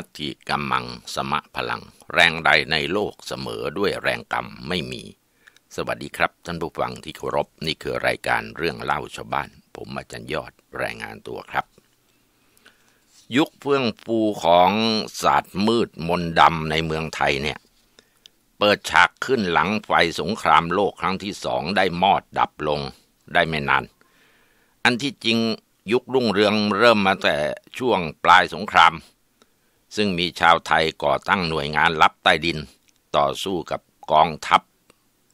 ัตถิกัมมังสมะพลังแรงใดในโลกเสมอด้วยแรงกรรมไม่มี สวัสดีครับท่านผู้ฟังที่เคารพนี่คือรายการเรื่องเล่าชาวบ้าน ผมมาจันยอดแรงงานตัวครับ ยุคเฟื่องฟูของศาสตร์มืดมนดำในเมืองไทยเนี่ยเปิดฉากขึ้นหลังไฟสงครามโลกครั้งที่สองได้มอดดับลงได้ไม่นาน อันที่จริงยุครุ่งเรืองเริ่มมาแต่ช่วงปลายสงครามซึ่งมีชาวไทยก่อตั้งหน่วยงานลับใต้ดิน ต่อสู้กับกองทัพ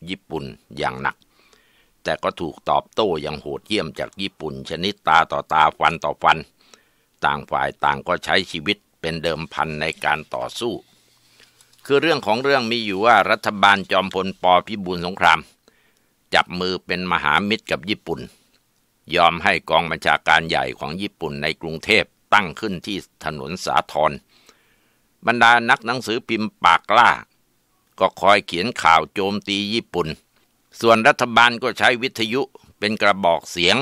ญี่ปุ่นอย่างหนัก แต่ก็ถูกตอบโต้อย่างโหดเยี่ยมจากญี่ปุ่นชนิดตาต่อตาฟันต่อฟัน ต่างฝ่ายต่างก็ใช้ชีวิตเป็นเดิมพันในการต่อสู้ คือเรื่องของเรื่องมีอยู่ว่ารัฐบาลจอมพลปพิบูลสงคราม จับมือเป็นมหามิตรกับญี่ปุ่น ยอมให้กองบัญชาการใหญ่ของญี่ปุ่นในกรุงเทพตั้งขึ้นที่ถนนสาทรบรรดานักหนังสือพิมพ์ปากกล้าก็คอยเขียนข่าวโจมตีญี่ปุ่น ส่วนรัฐบาลก็ใช้วิทยุเป็นกระบอกเสียง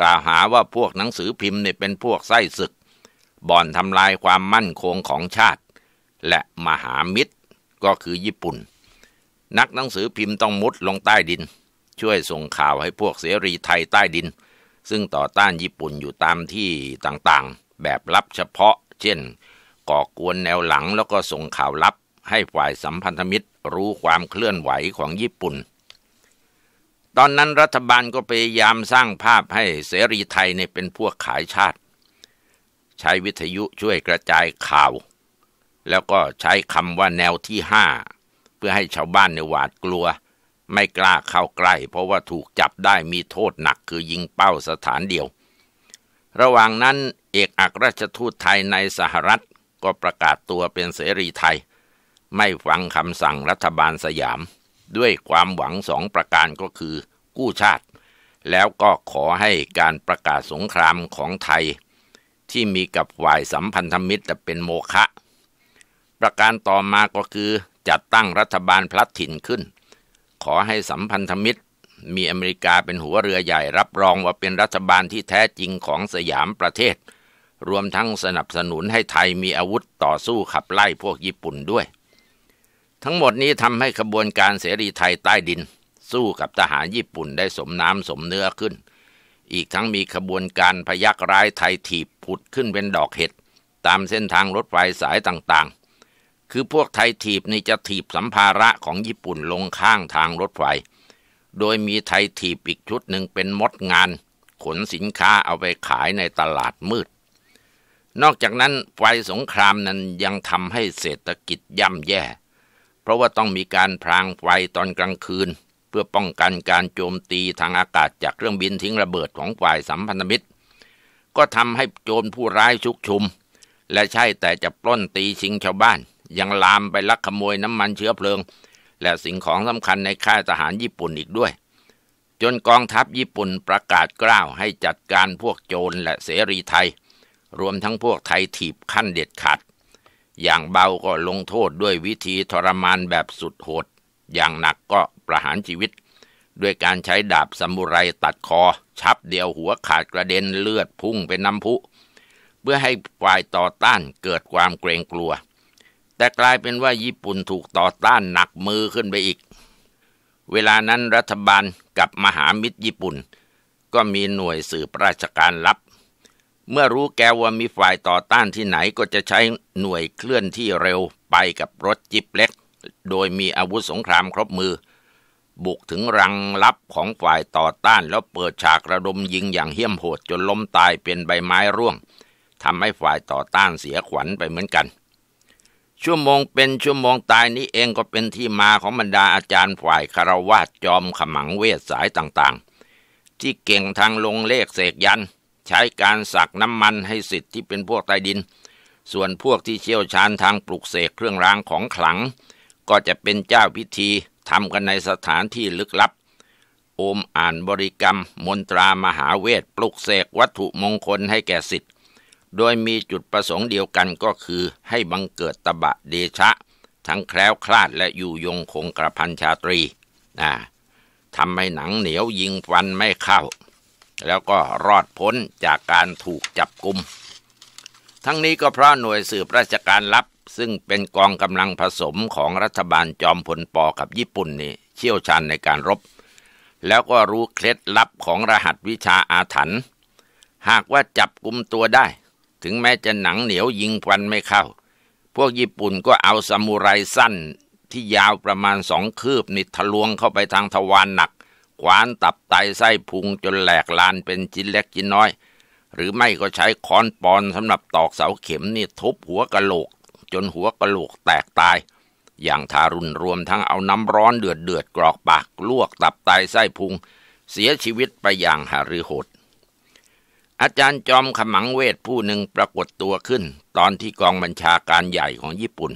กล่าวหาว่าพวกหนังสือพิมพ์เนี่ยเป็นพวกไส้ศึกบ่อนทำลายความมั่นคงของชาติ และมหามิตรก็คือญี่ปุ่น นักหนังสือพิมพ์ต้องมุดลงใต้ดิน ช่วยส่งข่าวให้พวกเสรีไทยใต้ดิน ซึ่งต่อต้านญี่ปุ่นอยู่ตามที่ต่างๆ แบบลับเฉพาะ เช่นก่อกวนแนวหลังแล้วก็ส่งข่าวลับให้ฝ่ายสัมพันธมิตรรู้ความเคลื่อนไหวของญี่ปุ่น ตอนนั้นรัฐบาลก็พยายามสร้างภาพให้เสรีไทยเนี่ยเป็นพวกขายชาติ ใช้วิทยุช่วยกระจายข่าว แล้วก็ใช้คำว่าแนวที่ห้าเพื่อให้ชาวบ้านในหวาดกลัว ไม่กล้าเข้าใกล้เพราะว่าถูกจับได้มีโทษหนักคือยิงเป้าสถานเดียว ระหว่างนั้นเอกอัครราชทูตไทยในสหรัฐก็ประกาศตัวเป็นเสรีไทย ไม่ฟังคำสั่งรัฐบาลสยาม ด้วยความหวังสองประการก็คือกู้ชาติ แล้วก็ขอให้การประกาศสงครามของไทย ที่มีกับฝ่ายสัมพันธมิตรเป็นโมฆะประการต่อมาก็คือจัดตั้งรัฐบาลพลัดถิ่นขึ้น ขอให้สัมพันธมิตร มีอเมริกาเป็นหัวเรือใหญ่ รับรองว่าเป็นรัฐบาลที่แท้จริงของสยามประเทศรวมทั้งสนับสนุนให้ไทยมีอาวุธต่อสู้ขับไล่พวกญี่ปุ่นด้วย ทั้งหมดนี้ทำให้ขบวนการเสรีไทยใต้ดิน สู้กับทหารญี่ปุ่นได้สมน้ำสมเนื้อขึ้น อีกทั้งมีขบวนการพยักร้ายไทยถีบผุดขึ้นเป็นดอกเห็ด ตามเส้นทางรถไฟสายต่างๆ คือพวกไทยถีบนี่จะถีบสัมภาระของญี่ปุ่นลงข้างทางรถไฟ โดยมีไทยถีบอีกชุดหนึ่งเป็นมดงาน ขนสินค้าเอาไปขายในตลาดมืดนอกจากนั้นไฟสงครามนั้นยังทำให้เศรษฐกิจย่ำแย่ เพราะว่าต้องมีการพรางไฟตอนกลางคืน เพื่อป้องกันการโจมตีทางอากาศจากเครื่องบินทิ้งระเบิดของฝ่ายสัมพันธมิตร ก็ทำให้โจรผู้ร้ายชุกชุม และใช่แต่จะปล้นตีชิงชาวบ้าน ยังลามไปลักขโมยน้ำมันเชื้อเพลิง และสิ่งของสำคัญในค่ายทหารญี่ปุ่นอีกด้วย จนกองทัพญี่ปุ่นประกาศกล้าวให้จัดการพวกโจรและเสรีไทยรวมทั้งพวกไทยถีบขั้นเด็ดขาด อย่างเบาก็ลงโทษด้วยวิธีทรมานแบบสุดโหด อย่างหนักก็ประหารชีวิต ด้วยการใช้ดาบสมุไรตัดคอ ชับเดียวหัวขาดกระเด็นเลือดพุ่งเป็นน้ำพุ เพื่อให้ฝ่ายต่อต้านเกิดความเกรงกลัว แต่กลายเป็นว่าญี่ปุ่นถูกต่อต้านหนักมือขึ้นไปอีก เวลานั้นรัฐบาลกับมหามิตรญี่ปุ่น ก็มีหน่วยสื่อราชการลับเมื่อรู้แกว่ามีฝ่ายต่อต้านที่ไหนก็จะใช้หน่วยเคลื่อนที่เร็วไปกับรถจิบเล็ก โดยมีอาวุธสงครามครบมือ บุกถึงรังลับของฝ่ายต่อต้าน แล้วเปิดฉากระดมยิงอย่างเหี้ยมโหดจนล้มตายเป็นใบไม้ร่วงทำให้ฝ่ายต่อต้านเสียขวัญไปเหมือนกัน ชั่วโมงเป็นชั่วโมงตายนี้เองก็เป็นที่มาของบรรดาอาจารย์ฝ่ายคารวาจอมขมังเวทสายต่างๆ ที่เก่งทางลงเลขเสกยันต์ใช้การสักน้ำมันให้สิทธิ์ที่เป็นพวกใต้ดิน ส่วนพวกที่เชี่ยวชาญทางปลุกเสกเครื่องรางของขลัง ก็จะเป็นเจ้าพิธีทำกันในสถานที่ลึกลับ โอมอ่านบริกรรม มนตรามหาเวทปลุกเสกวัตถุมงคลให้แก่สิทธิ์ โดยมีจุดประสงค์เดียวกันก็คือให้บังเกิดตบะเดชะ ทั้งแคล้วคลาดและอยู่ยงคงกระพันชาตรีนะทำให้หนังเหนียวยิงฟันไม่เข้าแล้วก็รอดพ้นจากการถูกจับกลุ่มทั้งนี้ก็เพราะหน่วยสืบราชการลับซึ่งเป็นกองกำลังผสมของรัฐบาลจอมพลปอกับญี่ปุ่นนี่เชี่ยวชาญในการรบ แล้วก็รู้เคล็ดลับของรหัสวิชาอาถรรพ์ หากว่าจับกลุ่มตัวได้ ถึงแม้จะหนังเหนียวยิงควันไม่เข้า พวกญี่ปุ่นก็เอาซามูไรสั้นที่ยาวประมาณสองคืบนิทะลวงเข้าไปทางทวารหนักขวานตับไตไส้พุงจนแหลกลานเป็นชิ้นเล็กชิ้นน้อย หรือไม่ก็ใช้ค้อนปอนสำหรับตอกเสาเข็มนี่ทุบหัวกะโหลก จนหัวกะโหลกแตกตาย อย่างทารุณรวมทั้งเอาน้ำร้อนเดือดเดือดกรอกปากลวกตับไตไส้พุง เสียชีวิตไปอย่างหารือโหดอาจารย์จอมขมังเวทผู้หนึ่งปรากฏตัวขึ้น ตอนที่กองบัญชาการใหญ่ของญี่ปุ่น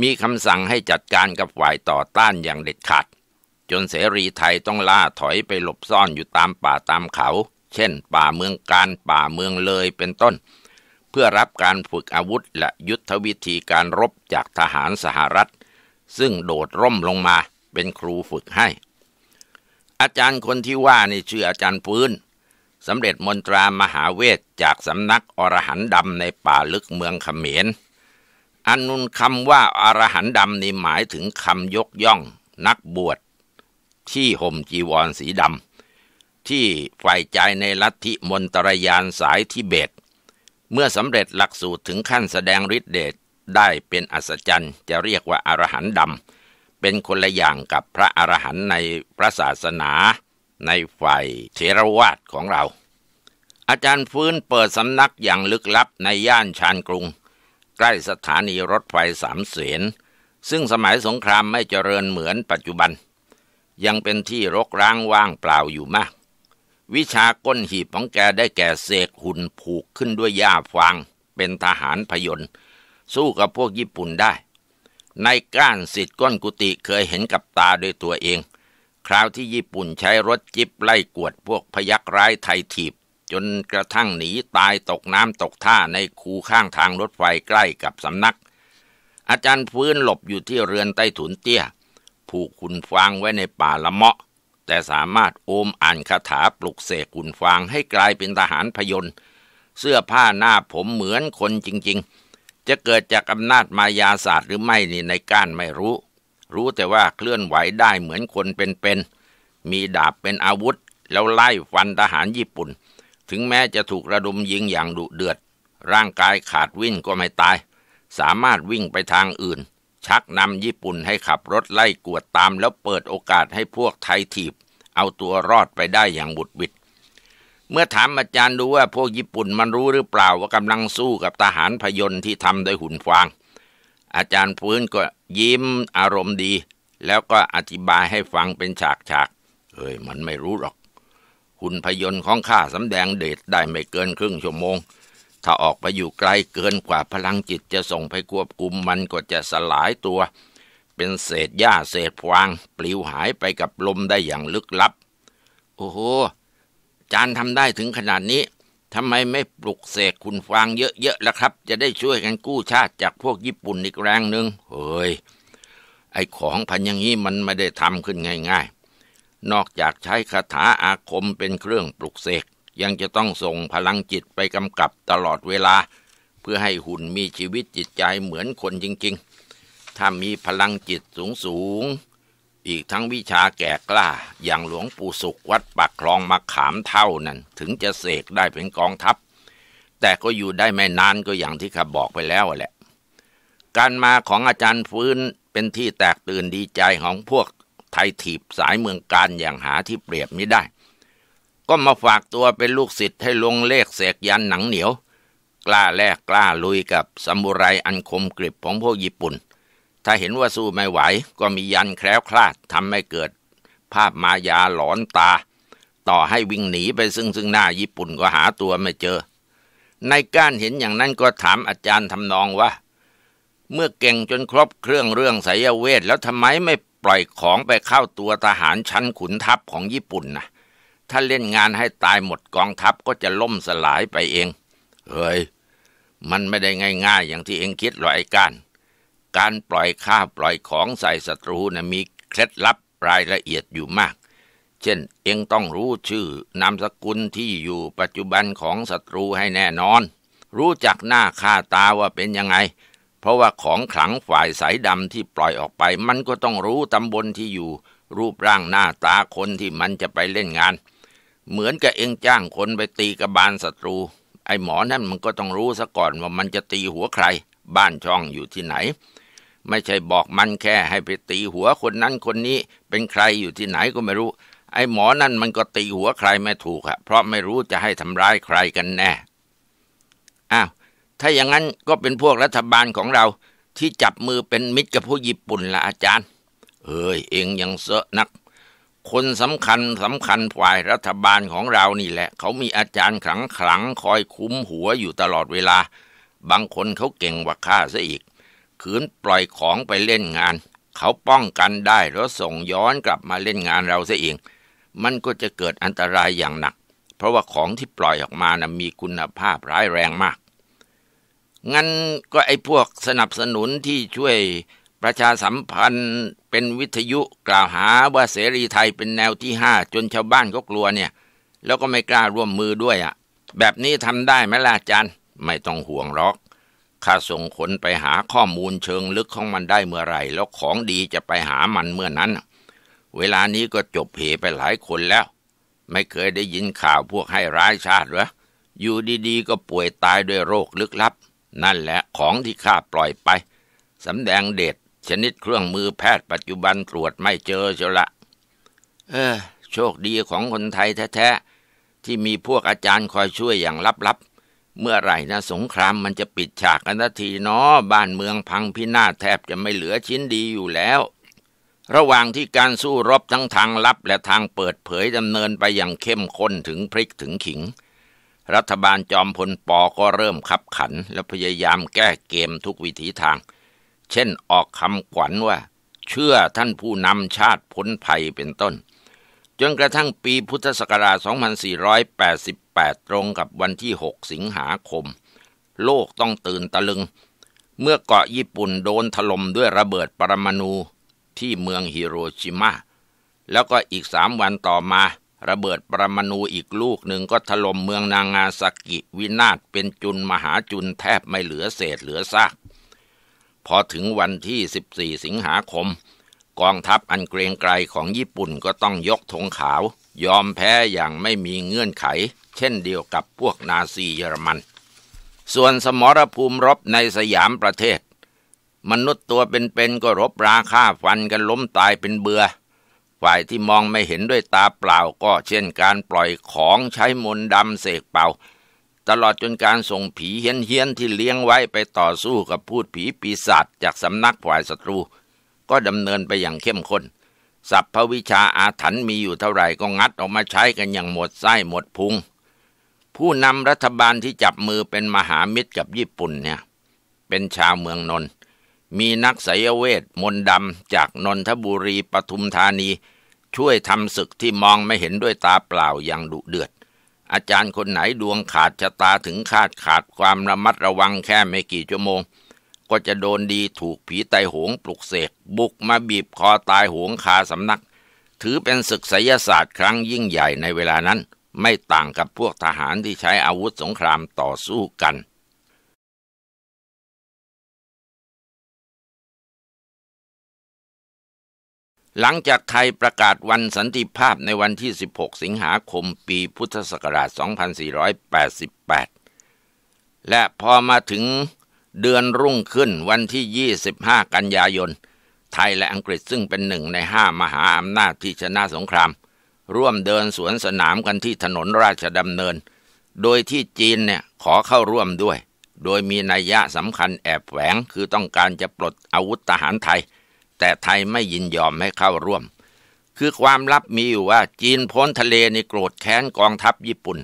มีคำสั่งให้จัดการกับฝ่ายต่อต้านอย่างเด็ดขาดจนเสรีไทยต้องล่าถอยไปหลบซ่อนอยู่ตามป่าตามเขา เช่นป่าเมืองการป่าเมืองเลยเป็นต้น เพื่อรับการฝึกอาวุธและยุทธวิธีการรบจากทหารสหรัฐ ซึ่งโดดร่มลงมาเป็นครูฝึกให้ อาจารย์คนที่ว่านี่ชื่ออาจารย์พืนสำเร็จมนตรามหาเวทจากสำนักอรหันดำในป่าลึกเมืองขเขมรอันนุนคำว่าอารหันดำนี่หมายถึงคำยกย่อง นักบวชที่ห่มจีวรสีดำที่ใฝ่ใจในลัทธิมนตรยานสายทิเบต เมื่อสำเร็จหลักสูตรถึงขั้นแสดงฤทธิเดชได้เป็นอัศจรรย์จะเรียกว่าอารหันต์ดำเป็นคนละอย่างกับพระอรหันต์ในพระศาสนาในฝ่ายเทรวาสของเรา อาจารย์ฟื้นเปิดสำนักอย่างลึกลับในย่านชานกรุง ใกล้สถานีรถไฟสามเสนซึ่งสมัยสงครามไม่เจริญเหมือนปัจจุบันยังเป็นที่รกร้างว่างเปล่าอยู่มาก วิชาก้นหีบของแกได้แก่เสกหุ่นผูกขึ้นด้วยหญ้าฟาง เป็นทหารพยนต์สู้กับพวกญี่ปุ่นได้ ในก้านสิทธิ์ก้นกุฏิเคยเห็นกับตาด้วยตัวเอง คราวที่ญี่ปุ่นใช้รถจิบไล่กวดพวกพยักร้ายไทยถีบ จนกระทั่งหนีตายตกน้ำตกท่าในคูข้างทางรถไฟใกล้กับสำนัก อาจารย์ฟื้นหลบอยู่ที่เรือนใต้ถุนเตี้ยผูกขุนฟางไว้ในป่าละเมาะ แต่สามารถโอมอ่านคาถาปลุกเสกขุนฟางให้กลายเป็นทหารพยนต์เสื้อผ้าหน้าผมเหมือนคนจริงๆ จะเกิดจากอำนาจมายาศาสตร์หรือไม่นี่ในก้านไม่รู้ รู้แต่ว่าเคลื่อนไหวได้เหมือนคนเป็นๆมีดาบเป็นอาวุธ แล้วไล่ฟันทหารญี่ปุ่น ถึงแม้จะถูกระดมยิงอย่างดุเดือด ร่างกายขาดวิ่นก็ไม่ตาย สามารถวิ่งไปทางอื่นชักนำญี่ปุ่นให้ขับรถไล่กวดตามแล้วเปิดโอกาสให้พวกไทยถีบ เอาตัวรอดไปได้อย่างบุดบิด เมื่อถามอาจารย์ดูว่าพวกญี่ปุ่นมันรู้หรือเปล่าว่ากำลังสู้กับทหารพยนต์ที่ทำโดยหุ่นฟาง อาจารย์พื้นก็ยิ้มอารมณ์ดีแล้วก็อธิบายให้ฟังเป็นฉากฉากเอ้ยมันไม่รู้หรอก หุ่นพยนต์ของข้าสำแดงเดชได้ไม่เกินครึ่งชั่วโมงถ้าออกไปอยู่ไกลเกินกว่าพลังจิตจะส่งไปควบคุมมันก็จะสลายตัว เป็นเศษหญ้าเศษฟางปลิวหายไปกับลมได้อย่างลึกลับ โอ้โห จานทำได้ถึงขนาดนี้ทำไมไม่ปลุกเสกคุณฟางเยอะๆล่ะครับ จะได้ช่วยกันกู้ชาติจากพวกญี่ปุ่นอีกแรงหนึ่งเฮ้ย ไอของพันอย่างนี้มันไม่ได้ทำขึ้นง่ายๆ นอกจากใช้คาถาอาคมเป็นเครื่องปลุกเสกยังจะต้องส่งพลังจิตไปกำกับตลอดเวลา เพื่อให้หุ่นมีชีวิตจิตใจเหมือนคนจริงๆ ถ้ามีพลังจิตสูงสูงอีกทั้งวิชาแก่กล้าอย่างหลวงปู่สุขวัดปักคลองมาขามเท่านั้น ถึงจะเสกได้เป็นกองทัพ แต่ก็อยู่ได้ไม่นานก็อย่างที่ข้าบอกไปแล้วแหละ การมาของอาจารย์ฟื้นเป็นที่แตกตื่นดีใจของพวกไทยถีบสายเมืองการอย่างหาที่เปรียบไม่ได้ก็มาฝากตัวเป็นลูกศิษย์ให้ลงเลขเสกยันหนังเหนียว กล้าแลกกล้าลุยกับซามูไรอันคมกริบของพวกญี่ปุ่น ถ้าเห็นว่าสู้ไม่ไหวก็มียันแคล้วคลาดทำให้เกิด ภาพมายาหลอนตา ต่อให้วิ่งหนีไปซึ่งซึ่งหน้าญี่ปุ่นก็หาตัวไม่เจอ ในการเห็นอย่างนั้นก็ถามอาจารย์ทำนองว่า เมื่อเก่งจนครบเครื่องเรื่องไสยเวทแล้วทำไมไม่ปล่อยของไปเข้าตัวทหารชั้นขุนทัพของญี่ปุ่นนะ่ะถ้าเล่นงานให้ตายหมดกองทัพก็จะล่มสลายไปเองเฮ้ย มันไม่ได้ง่ายๆอย่างที่เองคิดหรอกไอ้การ การปล่อยข้าปล่อยของใส่ศัตรูนะ่ะมีเคล็ดลับรายละเอียดอยู่มาก เช่นเองต้องรู้ชื่อนามสกุลที่อยู่ปัจจุบันของศัตรูให้แน่นอน รู้จักหน้าค่าตาว่าเป็นยังไง เพราะว่าของขลังฝ่ายสายดำที่ปล่อยออกไป มันก็ต้องรู้ตำบลที่อยู่ รูปร่างหน้าตาคนที่มันจะไปเล่นงานเหมือนกับเองจ้างคนไปตีกระบาลศัตรู ไอ้หมอนั่นมันก็ต้องรู้ซะก่อนว่ามันจะตีหัวใคร บ้านช่องอยู่ที่ไหน ไม่ใช่บอกมันแค่ให้ไปตีหัวคนนั้นคนนี้เป็นใครอยู่ที่ไหนก็ไม่รู้ ไอ้หมอนั่นมันก็ตีหัวใครไม่ถูกอะเพราะไม่รู้จะให้ทำร้ายใครกันแน่อ้าวถ้าอย่างนั้นก็เป็นพวกรัฐบาลของเรา ที่จับมือเป็นมิตรกับผู้ญี่ปุ่นละอาจารย์เฮ้ยเองยังเสอะนักคนสำคัญสำคัญฝ่ายรัฐบาลของเรานี่แหละเขามีอาจารย์ขลังขลังคอยคุ้มหัวอยู่ตลอดเวลา บางคนเขาเก่งกว่าข้าซะอีกขืนปล่อยของไปเล่นงานเขาป้องกันได้แล้วส่งย้อนกลับมาเล่นงานเราซะเอง มันก็จะเกิดอันตรายอย่างหนัก เพราะว่าของที่ปล่อยออกมานะ่ะมีคุณภาพร้ายแรงมากงั้นก็ไอ้พวกสนับสนุนที่ช่วยประชาสัมพันธ์เป็นวิทยุกล่าวหาว่าเสรีไทยเป็นแนวที่ห้าจนชาวบ้านก็กลัวเนี่ย แล้วก็ไม่กล้าร่วมมือด้วยอะ่ะแบบนี้ทำได้ไหมล่ะอาจารย์ไม่ต้องห่วงหรอกข้าส่งคนไปหาข้อมูลเชิงลึกของมันได้เมื่อไหร่ แล้วของดีจะไปหามันเมื่อนั้น เวลานี้ก็จบเหไปหลายคนแล้ว ไม่เคยได้ยินข่าวพวกให้ร้ายชาติหรออยู่ดีๆ ก็ป่วยตายด้วยโรคลึกลับนั่นแหละของที่ข้าปล่อยไปสำแดงเดชชนิดเครื่องมือแพทย์ปัจจุบันตรวจไม่เจอเชียวละ เออ โชคดีของคนไทยแท้ ๆ ที่มีพวกอาจารย์คอยช่วยอย่างลับ ๆ เมื่อไหร่นะสงครามมันจะปิดฉากกันทันทีเนาะบ้านเมืองพังพินาศแทบจะไม่เหลือชิ้นดีอยู่แล้ว ระหว่างที่การสู้รบทั้งทางลับและทางเปิดเผยดำเนินไปอย่างเข้มข้นถึงพริกถึงขิง รัฐบาลจอมพลปอก็เริ่มขับขัน และพยายามแก้เกมทุกวิถีทางเช่นออกคำขวัญว่า เชื่อท่านผู้นำชาติพ้นภัยเป็นต้น จนกระทั่งปีพุทธศักราช 2488 ตรงกับวันที่ 6 สิงหาคม โลกต้องตื่นตะลึง เมื่อเกาะญี่ปุ่นโดนถล่มด้วยระเบิดปรมาณูที่เมืองฮิโรชิมาแล้วก็อีกสามวันต่อมา ระเบิดปรมาณูอีกลูกหนึ่งก็ถล่มเมืองนางาซากิวินาศ เป็นจุนมหาจุนแทบไม่เหลือเศษเหลือซากพอถึงวันที่ 14 สิงหาคม กองทัพอันเกรงไกรของญี่ปุ่นก็ต้องยกธงขาว ยอมแพ้อย่างไม่มีเงื่อนไข เช่นเดียวกับพวกนาซีเยอรมัน ส่วนสมรภูมิรบในสยามประเทศ มนุษย์ตัวเป็นๆก็รบราฆ่าฟันกันล้มตายเป็นเบื่อฝ่ายที่มองไม่เห็นด้วยตาเปล่าก็เช่นการปล่อยของใช้มนต์ดำเสกเป่าตลอดจนการส่งผีเฮี้ยนๆที่เลี้ยงไว้ไปต่อสู้กับพูดผีปีศาจจากสำนักฝ่ายศัตรู ก็ดำเนินไปอย่างเข้มข้นสัพพวิชาอาถรรพ์มีอยู่เท่าไหร่ก็งัดออกมาใช้กันอย่างหมดไส้หมดพุง ผู้นำรัฐบาลที่จับมือเป็นมหามิตรกับญี่ปุ่นเนี่ย เป็นชาวเมืองนนท์มีนักไสยเวทมนดำจากนนทบุรีปทุมธานี ช่วยทำศึกที่มองไม่เห็นด้วยตาเปล่าอย่างดุเดือดอาจารย์คนไหนดวงขาดชะตาถึงคาดขาดความระมัดระวังแค่ไม่กี่ชั่วโมง ก็จะโดนดีถูกผีไตโหงปลุกเสกบุกมาบีบคอตายโหงคาสำนัก ถือเป็นศึกไสยศาสตร์ครั้งยิ่งใหญ่ในเวลานั้น ไม่ต่างกับพวกทหารที่ใช้อาวุธสงครามต่อสู้กันหลังจากไทยประกาศวันสันติภาพในวันที่ 16 สิงหาคม ปีพุทธศักราช 2488 และพอมาถึงเดือนรุ่งขึ้นวันที่ 25 กันยายน ไทยและอังกฤษซึ่งเป็นหนึ่งในห้ามหาอำนาจที่ชนะสงคราม ร่วมเดินสวนสนามกันที่ถนนราชดำเนิน โดยที่จีนเนี่ยขอเข้าร่วมด้วย โดยมีนัยยะสำคัญแอบแฝงคือต้องการจะปลดอาวุธทหารไทยแต่ไทยไม่ยินยอมให้เข้าร่วม คือความลับมีอยู่ว่าจีน พ้นทะเลในโกรธแค้นกองทัพญี่ปุ่น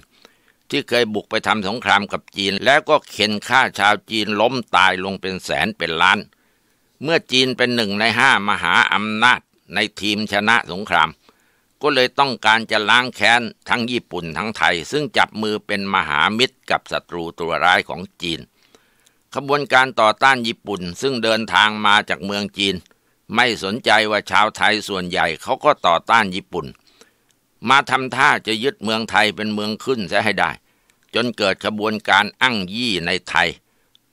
ที่เคยบุกไปทำสงครามกับจีนแล้วก็เข็นฆ่าชาวจีนล้มตายลงเป็นแสนเป็นล้าน เมื่อจีนเป็นหนึ่งในห้ามหาอำนาจ ในทีมชนะสงคราม ก็เลยต้องการจะล้างแค้นทั้งญี่ปุ่นทั้งไทยซึ่งจับมือเป็นมหามิตรกับศัตรูตัวร้ายของจีน ขบวนการต่อต้านญี่ปุ่นซึ่งเดินทางมาจากเมืองจีนไม่สนใจว่าชาวไทยส่วนใหญ่เขาก็ต่อต้านญี่ปุ่น มาทำท่าจะยึดเมืองไทยเป็นเมืองขึ้นซะให้ได้ จนเกิดขบวนการอั้งยี่ในไทย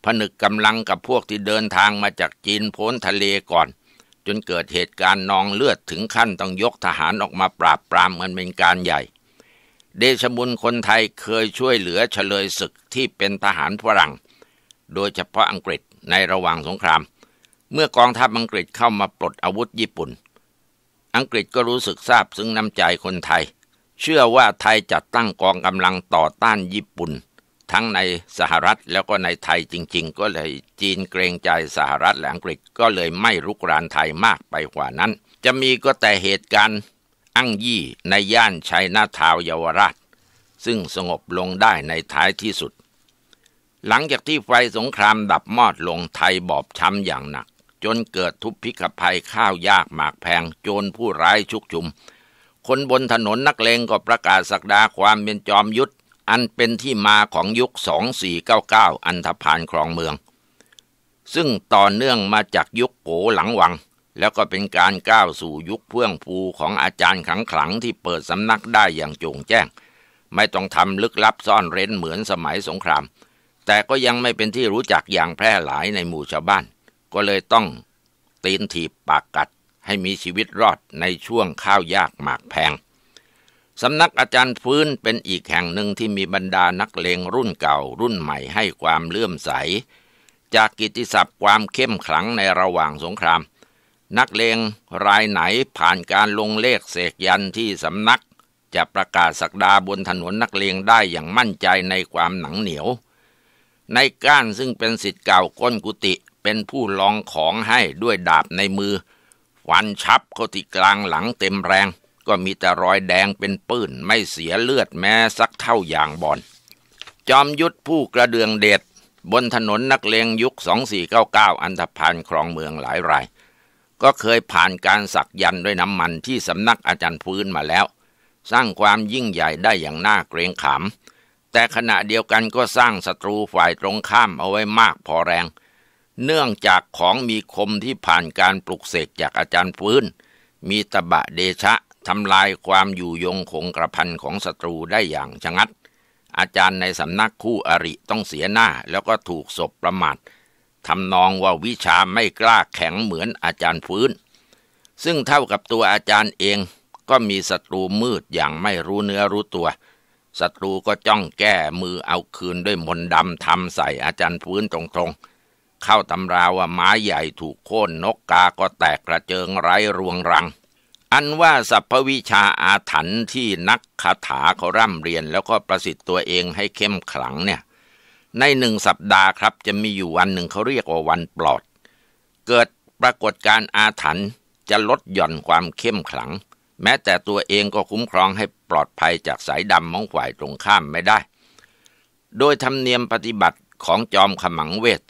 ผนึกกำลังกับพวกที่เดินทางมาจากจีนพ้นทะเลก่อน จนเกิดเหตุการณ์นองเลือดถึงขั้นต้องยกทหารออกมาปราบปรามมันเป็นการใหญ่ เดชบุญคนไทยเคยช่วยเหลือเฉลยศึกที่เป็นทหารฝรั่งโดยเฉพาะอังกฤษในระหว่างสงครามเมื่อกองทัพอังกฤษเข้ามาปลดอาวุธญี่ปุ่น อังกฤษก็รู้สึกซาบซึ้งน้ำใจคนไทย เชื่อว่าไทยจัดตั้งกองกำลังต่อต้านญี่ปุ่น ทั้งในสหรัฐแล้วก็ในไทยจริงๆ ก็เลย จีนเกรงใจสหรัฐและอังกฤษก็เลยไม่รุกรานไทยมากไปกว่านั้น จะมีก็แต่เหตุการณ์อั้งยี่ในย่านชัยนาทาวเยาวราชซึ่งสงบลงได้ในท้ายที่สุด หลังจากที่ไฟสงครามดับมอดลงไทยบอบช้ำอย่างหนักจนเกิดทุพพิกภัยข้าวยากหมากแพงโจรผู้ร้ายชุกชุม คนบนถนนนักเลงก็ประกาศสักดาความเป็นจอมยุทธอันเป็นที่มาของยุค 2499 อันธพาลครองเมือง ซึ่งต่อเนื่องมาจากยุคโขหลังวัง แล้วก็เป็นการก้าวสู่ยุคเพื่องภูของอาจารย์ขังขลังที่เปิดสำนักได้อย่างโจงแจ้ง ไม่ต้องทำลึกลับซ่อนเร้นเหมือนสมัยสงคราม แต่ก็ยังไม่เป็นที่รู้จักอย่างแพร่หลายในหมู่ชาวบ้านก็เลยต้องตีนถีบปากกัดให้มีชีวิตรอดในช่วงข้าวยากหมากแพง สำนักอาจารย์ฟื้นเป็นอีกแห่งหนึ่งที่มีบรรดานักเลงรุ่นเก่ารุ่นใหม่ให้ความเลื่อมใส จากกิติศัพท์ความเข้มขลังในระหว่างสงคราม นักเลงรายไหนผ่านการลงเลขเสกยันที่สำนักจะประกาศสักดาบนถนนนักเลงได้อย่างมั่นใจในความหนังเหนียวในก้านซึ่งเป็นสิทธิ์เก่าก้นกุฏิเป็นผู้ลองของให้ด้วยดาบในมือฟันชับเข้าที่กลางหลังเต็มแรง ก็มีแต่รอยแดงเป็นปื้นไม่เสียเลือดแม้สักเท่าอย่างบอลจอมยุทธผู้กระเดืองเด็ด บนถนนนักเลงยุค 2499 อันธพาลครองเมืองหลายรายก็เคยผ่านการสักยันด้วยน้ำมันที่สำนักอาจารย์พื้นมาแล้ว สร้างความยิ่งใหญ่ได้อย่างน่าเกรงขาม แต่ขณะเดียวกันก็สร้างศัตรูฝ่ายตรงข้ามเอาไว้มากพอแรงเนื่องจากของมีคมที่ผ่านการปลุกเสกจากอาจารย์พื้น มีตบะเดชะทำลายความอยู่ยงคงกระพันของศัตรูได้อย่างชะงัด อาจารย์ในสำนักคู่อริต้องเสียหน้าแล้วก็ถูกศพประมาททำนองว่าวิชาไม่กล้าแข็งเหมือนอาจารย์พื้น ซึ่งเท่ากับตัวอาจารย์เองก็มีศัตรูมืดอย่างไม่รู้เนื้อรู้ตัว ศัตรูก็จ้องแก้มือเอาคืนด้วยมนต์ดำทำใส่อาจารย์พื้นตรงๆเข้าตำราว่าไม้ใหญ่ถูกโค่นนกกาก็แตกกระเจิงไร้รวงรัง อันว่าสัพพวิชาอาถรรพ์ที่นักคาถาเขาร่ำเรียนแล้วก็ประสิทธิ์ตัวเองให้เข้มขลังเนี่ยในหนึ่งสัปดาห์ครับ จะมีอยู่วันหนึ่งเขาเรียกว่าวันปลอด เกิดปรากฏการอาถรรพ์จะลดหย่อนความเข้มขลัง แม้แต่ตัวเองก็คุ้มครองให้ปลอดภัยจากสายดำมองฝ่ายตรงข้ามไม่ได้ โดยธรรมเนียมปฏิบัติของจอมขมังเวท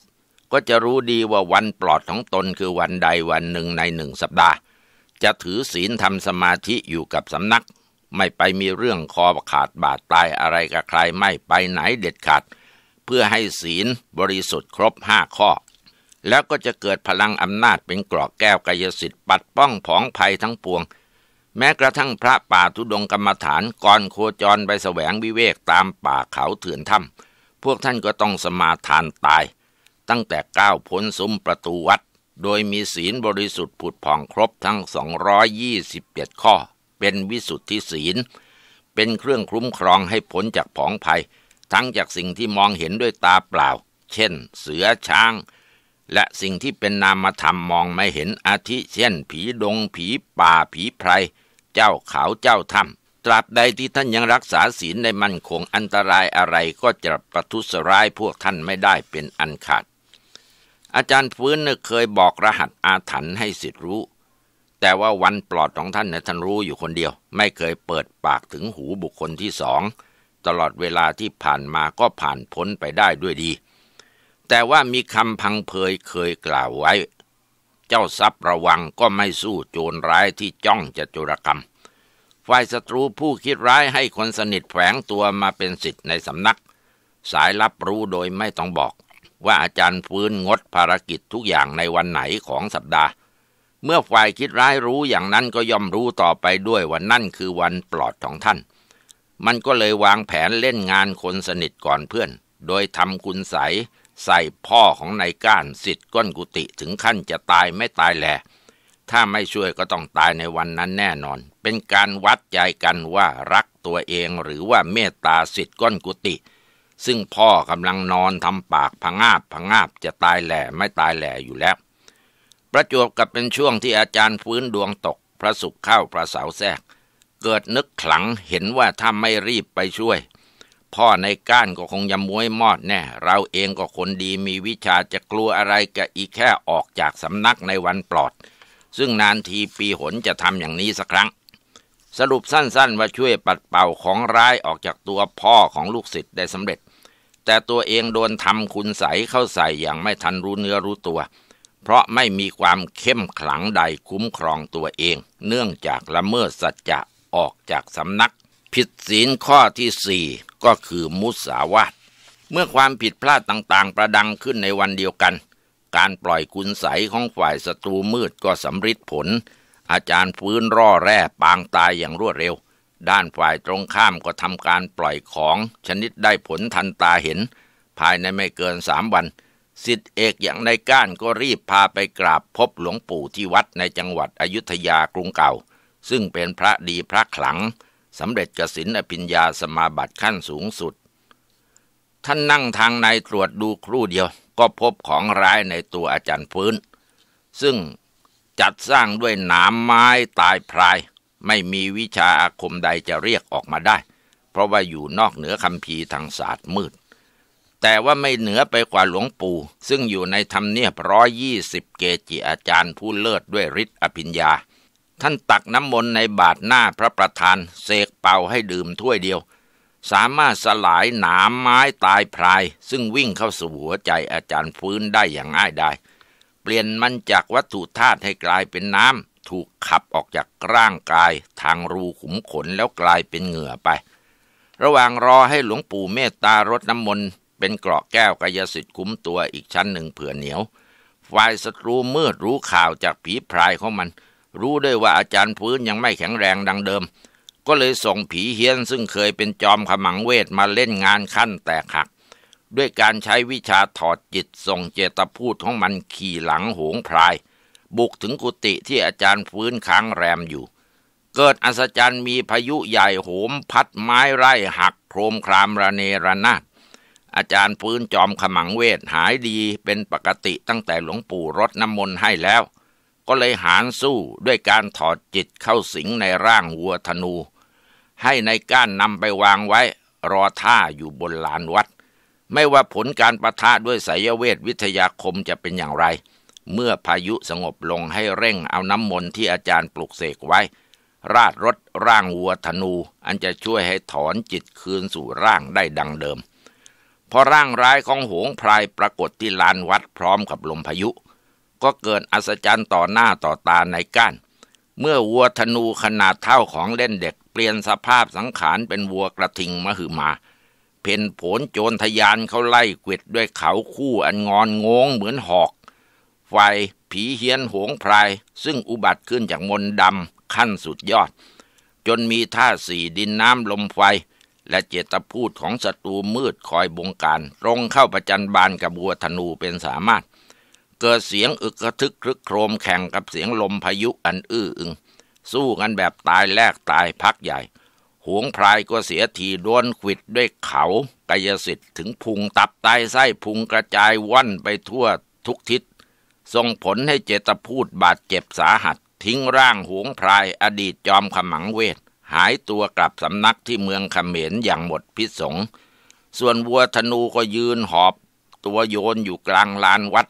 ก็จะรู้ดีว่าวันปลอดของตนคือวันใดวันหนึ่งในหนึ่งสัปดาห์ จะถือศีลทำสมาธิอยู่กับสำนัก ไม่ไปมีเรื่องคอขาดบาดตายอะไรกับใครไม่ไปไหนเด็ดขาด เพื่อให้ศีลบริสุทธิ์ ครบห้าข้อ แล้วก็จะเกิดพลังอำนาจเป็นกรอกแก้วกายสิทธิ์ปัดป้องผองภัยทั้งปวง แม้กระทั่งพระป่าทุดงกรรมฐานก่อนโคจรไปแสวงวิเวกตามป่าเขาเถื่อนถ้ำพวกท่านก็ต้องสมาทานตายตั้งแต่ก้าวพ้นซุ้มประตูวัดโดยมีศีลบริสุทธิ์ผุดผ่องครบทั้ง 227 ข้อ เป็นวิสุทธิศีล เป็นเครื่องคุ้มครองให้พ้นจากผองภัย ทั้งจากสิ่งที่มองเห็นด้วยตาเปล่า เช่นเสือช้าง และสิ่งที่เป็นนามธรรมมองไม่เห็นอาทิเช่น ผีดง ผีป่าผีไพรเจ้าเขาเจ้าถ้ำตราบใดที่ท่านยังรักษาศีลได้มั่นคงอันตรายอะไรก็จะประทุษร้ายพวกท่านไม่ได้เป็นอันขาดอาจารย์ฟื้นเคยบอกรหัสอาถรรพ์ให้สิทธิ์รู้ แต่ว่าวันปลอดของท่านเนี่ยท่านรู้อยู่คนเดียว ไม่เคยเปิดปากถึงหูบุคคลที่สอง ตลอดเวลาที่ผ่านมาก็ผ่านพ้นไปได้ด้วยดี แต่ว่ามีคำพังเพยเคยกล่าวไว้ เจ้าทรัพย์ระวังก็ไม่สู้โจรร้ายที่จ้องจะโจรกรรม ฝ่ายศัตรูผู้คิดร้ายให้คนสนิทแฝงตัวมาเป็นสิทธิ์ในสำนัก สายรับรู้โดยไม่ต้องบอกว่าอาจารย์ฟื้นงดภารกิจทุกอย่างในวันไหนของสัปดาห์ เมื่อฝ่ายคิดร้ายรู้อย่างนั้นก็ย่อมรู้ต่อไปด้วยว่านั่นคือวันปลอดของท่าน มันก็เลยวางแผนเล่นงานคนสนิทก่อนเพื่อน โดยทำคุณใสใส่พ่อของนายก้านสิทธิ์ก้นกุติถึงขั้นจะตายไม่ตายแหลถ้าไม่ช่วยก็ต้องตายในวันนั้นแน่นอน เป็นการวัดใจกันว่ารักตัวเองหรือว่าเมตตาสิทธิ์ก้นกุติซึ่งพ่อกำลังนอนทำปากผงาบผงาบจะตายแหล่ไม่ตายแหล่อยู่แล้ว ประจวบกับเป็นช่วงที่อาจารย์ฟื้นดวงตก พระสุขเข้าพระสาวแทรกเกิดนึกขลังเห็นว่าถ้าไม่รีบไปช่วย พ่อในก้านก็คงยำมวยมอดแน่ เราเองก็คนดีมีวิชาจะกลัวอะไรก็อีกแค่ออกจากสำนักในวันปลอด ซึ่งนานทีปีหนจะทำอย่างนี้สักครั้ง สรุปสั้น ๆ ว่าช่วยปัดเป่าของร้ายออกจากตัวพ่อของลูกศิษย์ได้สำเร็จแต่ตัวเองโดนทำคุณใสเข้าใส่อย่างไม่ทันรู้เนื้อรู้ตัว เพราะไม่มีความเข้มขลังใดคุ้มครองตัวเอง เนื่องจากละเมิดสัจจะออกจากสำนัก ผิดศีลข้อที่สี่ก็คือมุสาวาทเมื่อความผิดพลาดต่างๆ ประดังขึ้นในวันเดียวกัน การปล่อยคุณใสของฝ่ายศัตรูมืดก็สำฤทธิ์ผล อาจารย์ฟื้นร่อแร่ปางตายอย่างรวดเร็วด้านฝ่ายตรงข้ามก็ทำการปล่อยของชนิดได้ผลทันตาเห็น ภายในไม่เกินสามวัน สิทธิเอกอย่างในก้านก็รีบพาไปกราบพบหลวงปู่ที่วัดในจังหวัดอยุธยากรุงเก่า ซึ่งเป็นพระดีพระขลังสำเร็จกสินอภิญญาสมาบัติขั้นสูงสุด ท่านนั่งทางในตรวจดูครู่เดียวก็พบของร้ายในตัวอาจารย์พื้น ซึ่งจัดสร้างด้วยหนามไม้ตายพรายไม่มีวิชาอาคมใดจะเรียกออกมาได้ เพราะว่าอยู่นอกเหนือคำภีทางศาสตร์มืด แต่ว่าไม่เหนือไปกว่าหลวงปู่ ซึ่งอยู่ในธรรมเนียบร้อยยี่สิบเกจิอาจารย์ผู้เลิศด้วยฤทธิ์อภิญญา ท่านตักน้ำมนต์ในบาทหน้าพระประธาน เสกเป่าให้ดื่มถ้วยเดียว สามารถสลายหนามไม้ตายพราย ซึ่งวิ่งเข้าสู่หัวใจอาจารย์ฟื้นได้อย่างง่ายดายเปลี่ยนมันจากวัตถุธาตุให้กลายเป็นน้ำถูกขับออกจากร่างกายทางรูขุมขนแล้วกลายเป็นเหงื่อไป ระหว่างรอให้หลวงปู่เมตตารดน้ำมนต์เป็นเกราะแก้วกายสิทธิ์คุ้มตัวอีกชั้นหนึ่งเผื่อเหนียวฝ่ายศัตรูมืดรู้ข่าวจากผีพรายของมันรู้ด้วยว่าอาจารย์พื้นยังไม่แข็งแรงดังเดิม ก็เลยส่งผีเฮียนซึ่งเคยเป็นจอมขมังเวทมาเล่นงานขั้นแตกหักด้วยการใช้วิชาถอดจิตส่งเจตพูดของมันขี่หลังหงพรายบุกถึงกุฏิที่อาจารย์ฟื้นค้างแรมอยู่ เกิดอัศจรรย์มีพายุใหญ่โหมพัดไม้ไร่หักโครมครามระเนระนาดอาจารย์ฟื้นจอมขมังเวทหายดีเป็นปกติตั้งแต่หลวงปู่รดน้ำมนต์ให้แล้ว ก็เลยหารสู้ด้วยการถอดจิตเข้าสิงในร่างวัวธนู ให้ในก้านนำไปวางไว้รอท่าอยู่บนลานวัด ไม่ว่าผลการประทะด้วยสายเวทวิทยาคมจะเป็นอย่างไรเมื่อพายุสงบลงให้เร่งเอาน้ำมนต์ที่อาจารย์ปลุกเสกไว้ ราดรถร่างวัวธนู อันจะช่วยให้ถอนจิตคืนสู่ร่างได้ดังเดิม พอร่างร้ายของหงพลายปรากฏที่ลานวัดพร้อมกับลมพายุ ก็เกิดอัศจรรย์ต่อหน้าต่อตาในก้านเมื่อวัวธนูขนาดเท่าของเล่นเด็กเปลี่ยนสภาพสังขารเป็นวัวกระทิงมหึมา เพนผลโจรทยานเขาไล่กวิดด้วยเขาคู่อันงอนงงเหมือนหอกไฟผีเฮียนหงพรายซึ่งอุบัติขึ้นจากมนดำขั้นสุดยอด จนมีท่าสี่ดินน้ำลมไฟ และเจตพูดของศัตรูมืดคอยบงการตรงเข้าประจันบานกับบัวธนูเป็นสามารถ เกิดเสียงอึกกระทึกครึกโครมแข่งกับเสียงลมพายุอันอื้ออึงสู้กันแบบตายแลกตายพักใหญ่หวงพรายก็เสียทีโดนขวิดด้วยเขากายสิทธิ์ถึงพุงตับไตไส้พุงกระจายว่อนไปทั่วทุกทิศส่งผลให้เจตพูดบาดเจ็บสาหัส ทิ้งร่างหวงพรายอดีตจอมขมังเวท หายตัวกลับสำนักที่เมืองขเขมรอย่างหมดพิษสง ส่วนวัวธนูก็ยืนหอบ ตัวโยนอยู่กลางลานวัด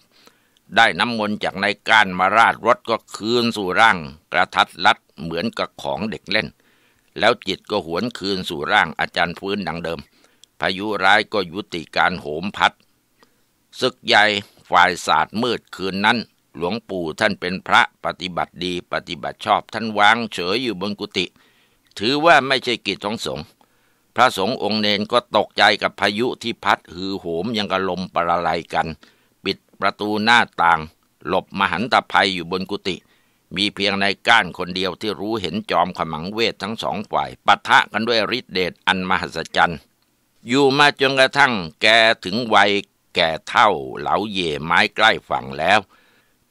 ได้น้ำมนต์จากในก้านมาราดรถก็คืนสู่ร่าง กระทัดรัดเหมือนกับของเด็กเล่น แล้วจิตก็หวนคืนสู่ร่างอาจารย์พื้นดังเดิม พายุร้ายก็ยุติการโหมพัดศึกใหญ่ฝ่ายศาสตร์มืดคืนนั้น หลวงปู่ท่านเป็นพระปฏิบัติดีปฏิบัติชอบท่านวางเฉยอยู่บนกุฏิถือว่าไม่ใช่กิจของสงฆ์พระสงฆ์องค์เนนก็ตกใจกับพายุที่พัดหือโหมยังกระลมปราลายกันปิดประตูหน้าต่างหลบมหันตภัยอยู่บนกุฏิมีเพียงนายก้านคนเดียวที่รู้เห็นจอมขมังเวททั้งสองฝ่ายปะทะกันด้วยฤทธิเดชอันมหัศจรรย์อยู่มาจนกระทั่ง แกถึงวัยแก่เท่าเหลาเย่ไม้ใกล้ฝั่งแล้ว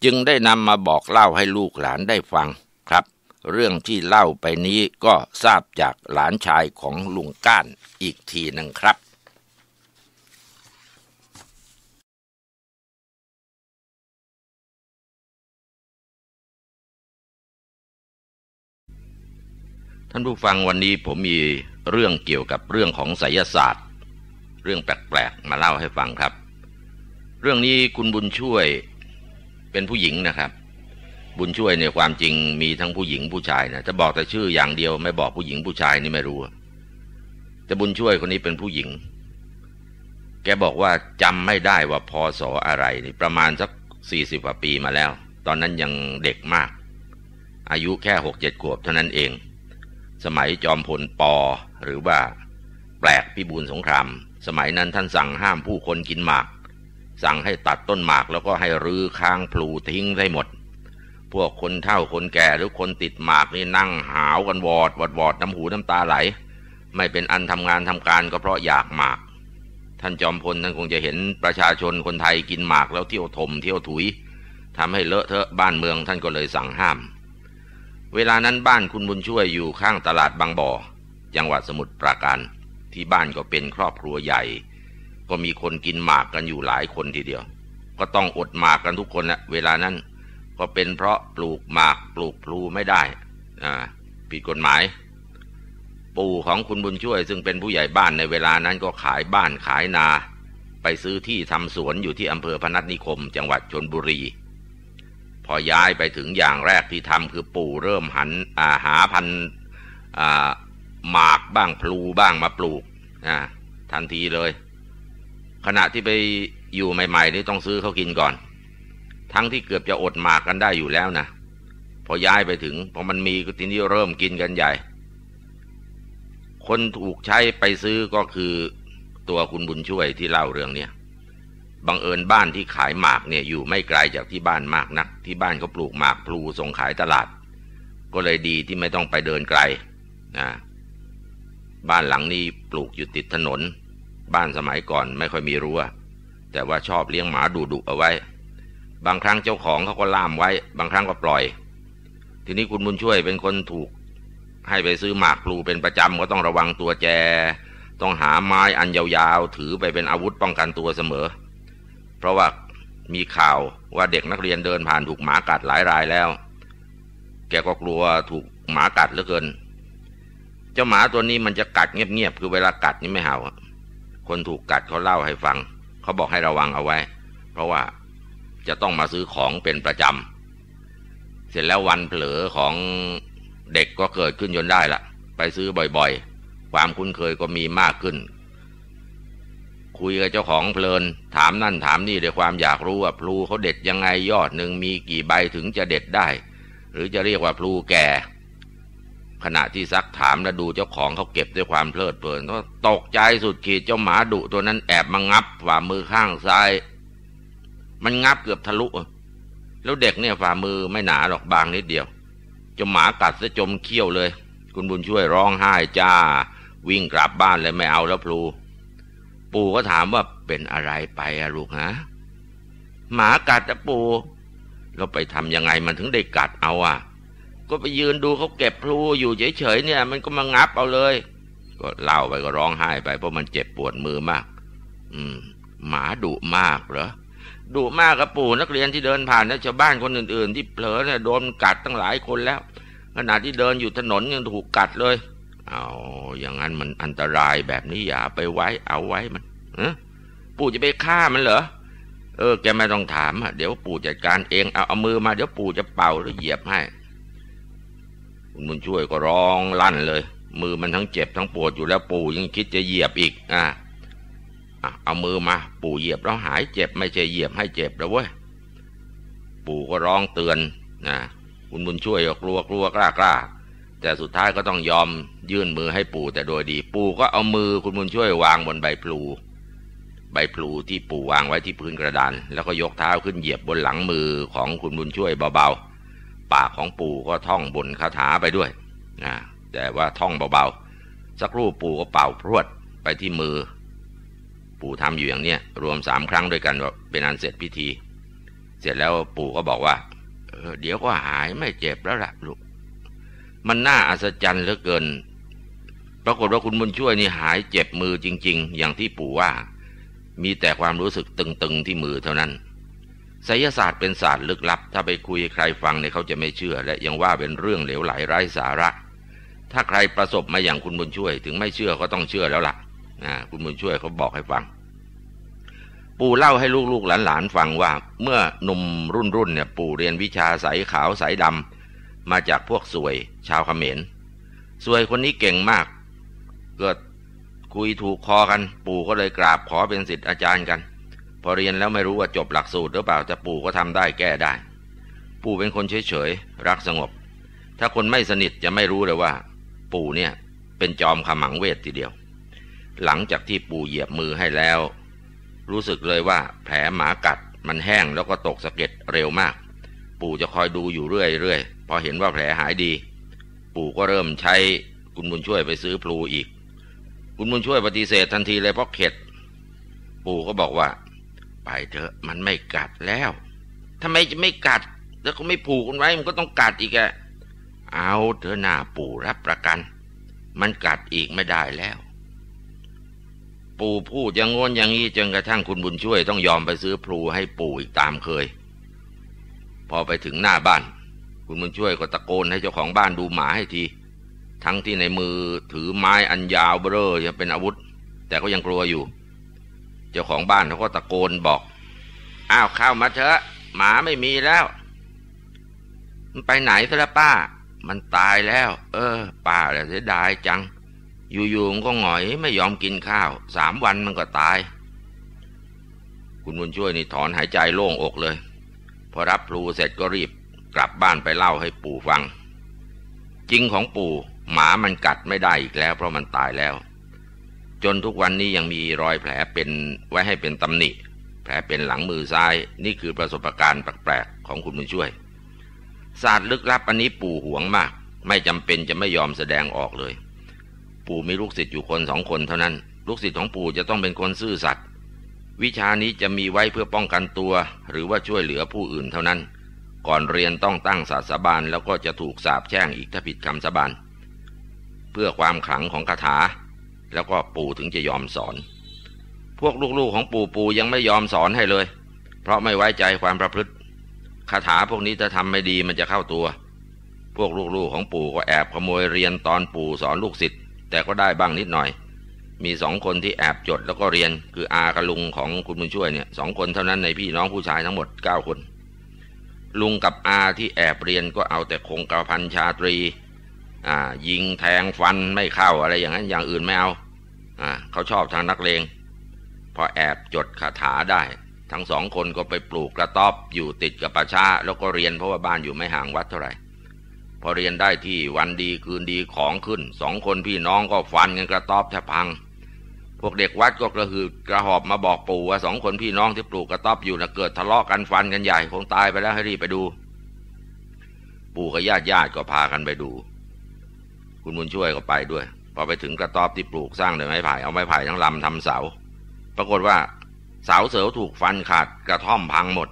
จึงได้นำมาบอกเล่าให้ลูกหลานได้ฟังครับ เรื่องที่เล่าไปนี้ก็ทราบจากหลานชายของลุงก้านอีกทีหนึ่งครับท่านผู้ฟังวันนี้ผมมีเรื่องเกี่ยวกับเรื่องของไสยศาสตร์ เรื่องแปลกๆมาเล่าให้ฟังครับเรื่องนี้คุณบุญช่วยเป็นผู้หญิงนะครับ บุญช่วยในยความจริงมีทั้งผู้หญิงผู้ชายนะจะบอกแต่ชื่ออย่างเดียวไม่บอกผู้หญิงผู้ชายนี่ไม่รู้ แต่บุญช่วยคนนี้เป็นผู้หญิงแกบอกว่าจำไม่ได้ว่าพอสออะไรนี่ประมาณสักสี่สิบกว่าปีมาแล้วตอนนั้นยังเด็กมาก อายุแค่หกเจ็ดขวบ เท่านั้นเอง สมัยจอมพลปอหรือว่า แปลกพิบูลสงคราม สมัยนั้นท่านสั่งห้ามผู้คนกินหมากสั่งให้ตัดต้นหมากแล้วก็ให้รื้อค้างพลูทิ้งได้หมด พวกคนเฒ่าคนแก่หรือคนติดหมากนี่นั่งหาวกันวอดวอดวอดน้ำหูน้ำตาไหล ไม่เป็นอันทำงานทำการก็เพราะอยากหมาก ท่านจอมพลท่านคงจะเห็นประชาชนคนไทยกินหมากแล้วเที่ยวถมเที่ยวถุย ทำให้เลอะเทอะบ้านเมืองท่านก็เลยสั่งห้าม เวลานั้นบ้านคุณบุญช่วยอยู่ข้างตลาดบางบ่อจังหวัดสมุทรปราการ ที่บ้านก็เป็นครอบครัวใหญ่ก็มีคนกินหมากกันอยู่หลายคนทีเดียว ก็ต้องอดหมากกันทุกคนนะเวลานั้น ก็เป็นเพราะปลูกหมากปลูกพลูไม่ได้ ผิดกฎหมาย ปู่ของคุณบุญช่วยซึ่งเป็นผู้ใหญ่บ้านในเวลานั้นก็ขายบ้านขายนา ไปซื้อที่ทำสวนอยู่ที่อำเภอพนัสนิคม จังหวัดชนบุรี พอย้ายไปถึงอย่างแรกที่ทำคือปู่เริ่มหันอาหาพันหมากบ้างพลูบ้างมาปลูกทันทีเลยขณะที่ไปอยู่ใหม่ๆนี่ต้องซื้อเขากินก่อน ทั้งที่เกือบจะอดหมากกันได้อยู่แล้วนะพอย้ายไปถึงพอมันมีก็ทีนี้เริ่มกินกันใหญ่ คนถูกใช้ไปซื้อก็คือ ตัวคุณบุญช่วยที่เล่าเรื่องเนี้ยบังเอิญบ้านที่ขายหมากเนี่ยอยู่ไม่ไกลจากที่บ้านมากนัก ที่บ้านเขาปลูกหมากพลูส่งขายตลาด ก็เลยดีที่ไม่ต้องไปเดินไกลนะบ้านหลังนี้ปลูกอยู่ติดถนนบ้านสมัยก่อนไม่ค่อยมีรั้วแต่ว่าชอบเลี้ยงหมาดุดุเอาไว้ บางครั้งเจ้าของเขาก็ล่ามไว้บางครั้งก็ปล่อย ทีนี้คุณบุญช่วยเป็นคนถูก ให้ไปซื้อหมากพลูเป็นประจำก็ต้องระวังตัวแจต้องหาไม้อันยาวๆถือไปเป็นอาวุธป้องกันตัวเสมอ เพราะว่ามีข่าวว่าเด็กนักเรียนเดินผ่านถูกหมากัดหลายรายแล้ว แกก็กลัวถูกหมากัดเหลือเกิน เจ้าหมาตัวนี้มันจะกัดเงียบๆคือเวลากัดนี่ไม่เห่าคนถูกกัดเขาเล่าให้ฟัง เขาบอกให้ระวังเอาไว้ เพราะว่าจะต้องมาซื้อของเป็นประจำ เสร็จแล้ววันเผลอของเด็กก็เกิดขึ้นยนได้ละ ไปซื้อบ่อย ๆ ความคุ้นเคยก็มีมากขึ้น คุยกับเจ้าของเพลิน ถามนั่นถามนี่ด้วยความอยากรู้ว่าพลูเขาเด็ดยังไงยอดหนึ่งมีกี่ใบถึงจะเด็ดได้ หรือจะเรียกว่าพลูแก่ขณะที่ซักถามและดูเจ้าของเขาเก็บด้วยความเพลิดเพลินก็ตกใจสุดขีด เจ้าหมาดุตัวนั้นแอบมางับฝ่ามือข้างซ้าย มันงับเกือบทะลุ แล้วเด็กเนี่ยฝ่ามือไม่หนาหรอกบางนิดเดียว เจ้าหมากัดซะจมเขี้ยวเลย คุณบุญช่วยร้องไห้จ้า วิ่งกลับบ้านเลยไม่เอาแล้วพลูปู่ก็ถามว่าเป็นอะไรไปอะลูกฮะ หมากัดอะปู่เราไปทำยังไง มันถึงได้กัดเอาอะก็ไปยืนดูเขาเก็บพลูอยู่เฉยๆเนี่ยมันก็มางับเอาเลย ก็เล่าไปก็ร้องไห้ไป เพราะมันเจ็บปวดมือมากอืมหมาดุมากเหรอดุมากครับปู่นักเรียนที่เดินผ่านนะชาวบ้านคนอื่น ๆ ที่เผลอเนี่ยโดนกัดตั้งหลายคนแล้วขณะที่เดินอยู่ถนนยังถูกกัดเลยเอาอย่างนั้นมันอันตรายแบบนี้อย่าไปไว้เอาไว้มันอปู่จะไปฆ่ามันเหรอเออแกไม่ต้องถามเดี๋ยวปู่จัดการเองเอาเอามือมาเดี๋ยวปู่จะเป่าหรือเหยียบให้คุณบุญช่วยก็ร้องลั่นเลย มือมันทั้งเจ็บทั้ง ปวด อยู่แล้วปู่ ยังคิดจะเหยียบอีกอ่ะเอามือมา ปู่เหยียบแล้วหายเจ็บ ไม่ใช่เหยียบให้เจ็บแล้วเว้ยปู่ก็ร้องเตือนนะคุณบุญช่วยก็กลัวกลัวกล้ากล้า แต่สุดท้ายก็ต้องยอมยื่นมือให้ปู่ แต่โดยดี ปู่ ก็เอามือคุณบุญช่วย วางบนใบพลู ใบพลูที่ปู่วางไว้ที่พื้นกระดาน แล้วก็ยกเท้าขึ้นเหยียบบนหลังมือของคุณบุญช่วยเบา ๆปากของปู่ก็ท่องบนคาถาไปด้วยนะแต่ว่าท่องเบาๆ สักครู่ปู่ก็เป่าพรวดไปที่มือ ปู่ทำอยู่อย่างเนี้ยรวมสามครั้งด้วยกันเป็นอันเสร็จพิธี เสร็จแล้วปู่ก็บอกว่าเเดี๋ยวก็หายไม่เจ็บแล้วล่ะลูก มันน่าอัศจรรย์เหลือเกิน ปรากฏว่าคุณบุญช่วยนี่หายเจ็บมือจริง ๆ อย่างที่ปู่ว่า มีแต่ความรู้สึกตึงๆ ที่มือเท่านั้นไสยศาสตร์เป็นศาสตร์ลึกลับถ้าไปคุยใครฟังเนี่ยเขาจะไม่เชื่อ และยังว่าเป็นเรื่องเหลวไหลไร้สาระ ถ้าใครประสบมาอย่างคุณบุญช่วยถึงไม่เชื่อก็ต้องเชื่อแล้วละ่ะคุณบุญช่วยเขาบอกให้ฟัง ปู่เล่าให้ลูกๆหลานๆฟังว่าเมื่อหนุ่มรุ่นรุ่นเนี่ย ปู่เรียนวิชาสายขาวสายดำมาจากพวกสวย ชาวเขมร สวยคนนี้เก่งมาก เกิดคุยถูกคอกัน ปู่ก็เลยกราบขอเป็นสิทธิ์อาจารย์กันพอเรียนแล้วไม่รู้ว่าจบหลักสูตรหรือเปล่าจะปู่ก็ทำได้แก้ได้ ปู่เป็นคนเฉยๆรักสงบ ถ้าคนไม่สนิทจะไม่รู้เลยว่า ปู่เนี่ยเป็นจอมขมังเวททีเดียว หลังจากที่ปู่เหยียบมือให้แล้ว รู้สึกเลยว่าแผลหมากัดมันแห้งแล้วก็ตกสะเก็ดเร็วมาก ปู่จะคอยดูอยู่เรื่อยๆพอเห็นว่าแผลหายดี ปู่ก็เริ่มใช้คุณบุญช่วยไปซื้อพลูอีก คุณบุญช่วยปฏิเสธทันทีเลยเพราะเข็ดปู่ก็บอกว่าไปเถอะมันไม่กัดแล้วทำไมจะไม่กัด แล้วก็ไม่ผูกมันไว้มันก็ต้องกัดอีกแกเอาเถอะหน้าปู่รับประกัน มันกัดอีกไม่ได้แล้ว ปู่พูดอย่างงนอย่างนี้จนกระทั่งคุณบุญช่วยต้องยอมไปซื้อพลูให้ปู่อีกตามเคย พอไปถึงหน้าบ้านคุณบุญช่วยก็ตะโกนให้เจ้าของบ้านดูหมาให้ที ทั้งที่ในมือถือไม้อันยาวเบ้อจะเป็นอาวุธ แต่ก็ยังกลัวอยู่เจ้าของบ้านเขาก็ตะโกนบอก อ้าวเข้ามาเถอะ หมาไม่มีแล้ว มันไปไหนซะละป้า มันตายแล้ว เออ ป้าเสียดายจัง อยู่ๆมันก็หงอยไม่ยอมกินข้าว สามวันมันก็ตาย คุณบุญช่วยนี่ถอนหายใจโล่งอกเลยพอรับพลูเสร็จก็รีบ กลับบ้านไปเล่าให้ปู่ฟัง จริงของปู่ หมามันกัดไม่ได้อีกแล้ว เพราะมันตายแล้วจนทุกวันนี้ยังมีรอยแผลเป็นไว้ให้เป็นตำหนิ แผลเป็นหลังมือซ้าย นี่คือประสบการณ์แปลกๆของคุณบุญช่วย ศาสตร์ลึกลับอันนี้ปู่หวงมาก ไม่จำเป็นจะไม่ยอมแสดงออกเลย ปู่มีลูกศิษย์อยู่คนสองคนเท่านั้น ลูกศิษย์ของปู่จะต้องเป็นคนซื่อสัตย์วิชานี้จะมีไว้เพื่อป้องกันตัว หรือว่าช่วยเหลือผู้อื่นเท่านั้น ก่อนเรียนต้องตั้งศาสบานแล้วก็จะถูกสาบแช่งอีกถ้าผิดคำสาบานเพื่อความขลังของคาถาแล้วก็ปู่ถึงจะยอมสอน พวกลูกๆของปู่ปู่ยังไม่ยอมสอนให้เลย เพราะไม่ไว้ใจความประพฤติคาถาพวกนี้จะททำไม่ดีมันจะเข้าตัว พวกลูกๆของปู่ก็แอบขโมยเรียนตอนปู่สอนลูกศิษย์แต่ก็ได้บ้างนิดหน่อย มีสองคนที่แอบจดแล้วก็เรียนคืออากระลุงของคุณบุญช่วยเนี่ยสองคนเท่านั้นในพี่น้องผู้ชายทั้งหมด9คนลุงกับอาที่แอบเรียนก็เอาแต่คงกระพันชาตรียิงแทงฟันไม่เข้าอะไรอย่างนั้นอย่างอื่นไม่เอาอเขาชอบทางนักเลง พอแอบจดคาถาได้ ทั้งสองคนก็ไปปลูกกระต๊อบอยู่ติดกับป่าชาแล้วก็เรียนเพราะว่าบ้านอยู่ไม่ห่างวัดเท่าไหร่พอเรียนได้ที่วันดีคืนดีของขึ้น สองคนพี่น้องก็ฟันกันกระต๊อบแทบพัง พวกเด็กวัดก็กระหืดกระหอบมาบอกปู่ว่าสองคนพี่น้องที่ปลูกกระต๊อบอยู่นะเกิดทะเลาะกันฟันกันใหญ่คงตายไปแล้วให้รีบไปดูปู่กับญาติญาติก็พากันไปดูคุณบุญช่วยก็ไปด้วยพอไปถึงกระต๊อบที่ปลูกสร้างด้วยไม้ไผ่ เอาไม้ไผ่ทั้งลำทำเสา ปรากฏว่าเสาเสือถูกฟันขาดกระท่อมพังหมด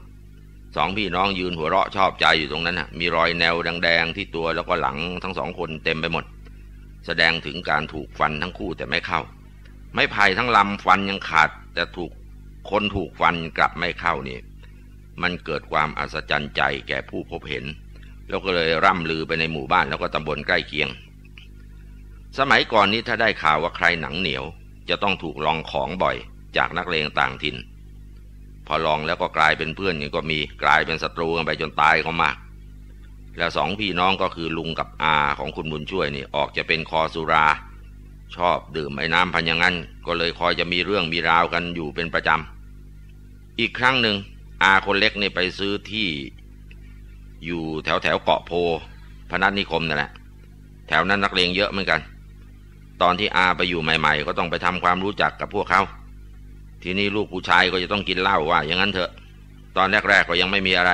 สองพี่น้องยืนหัวเราะชอบใจอยู่ตรงนั้นนะมีรอยแนวแดงๆที่ตัวแล้วก็หลังทั้งสองคนเต็มไปหมด แสดงถึงการถูกฟันทั้งคู่แต่ไม่เข้า ไม้ไผ่ทั้งลำฟันยังขาด แต่ถูกคนถูกฟันกลับไม่เข้านี่ มันเกิดความอัศจรรย์ใจแก่ผู้พบเห็น แล้วก็เลยร่ำลือไปในหมู่บ้านแล้วก็ตำบลใกล้เคียงสมัยก่อนนี้ถ้าได้ข่าวว่าใครหนังเหนียว จะต้องถูกลองของบ่อยจากนักเลงต่างถิ่น พอลองแล้วก็กลายเป็นเพื่อนกันก็มีกลายเป็นศัตรูกันไปจนตายก็มาก แล้วสองพี่น้องก็คือลุงกับอา ของคุณบุญช่วยนี่ออกจะเป็นคอสุรา ชอบดื่มไอ้น้ำพันยังงั้น ก็เลยคอยจะมีเรื่องมีราวกันอยู่เป็นประจำอีกครั้งหนึ่งอาคนเล็กนี่ไปซื้อที่อยู่แถวแถวเกาะโพพนัสนิคมนั่นแหละแถวนั้นนักเลงเยอะเหมือนกันตอนที่อาไปอยู่ใหม่ๆ ก็ต้องไปทำความรู้จักกับพวกเขา ทีนี้ลูกผู้ชายก็จะต้องกินเหล้าว่าอย่างนั้นเถอะ ตอนแรกๆก็ยังไม่มีอะไร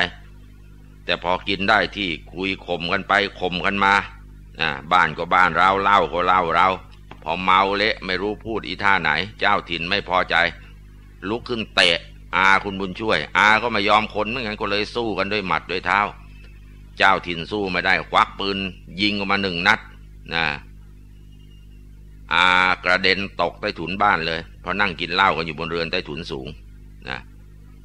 แต่พอกินได้ที่คุยข่มกันไปข่มกันมาบ้านก็บ้านเราเหล้าก็เหล้าเรา พอเมาเละ ไม่รู้พูดอีท่าไหน เจ้าถิ่นไม่พอใจ ลุกขึ้นเตะอาคุณบุญช่วย อาก็ไม่ยอมคนเมื่อไกันก็เลยสู้กันด้วยหมัดด้วยเท้าเจ้าถิ่นสู้ไม่ได้ควักปืน ยิงออกมาหนึ่งนัด นะอากระเด็นตกใต้ถุนบ้านเลย เพราะนั่งกินเหล้ากันอยู่บนเรือนใต้ถุนสูงนะ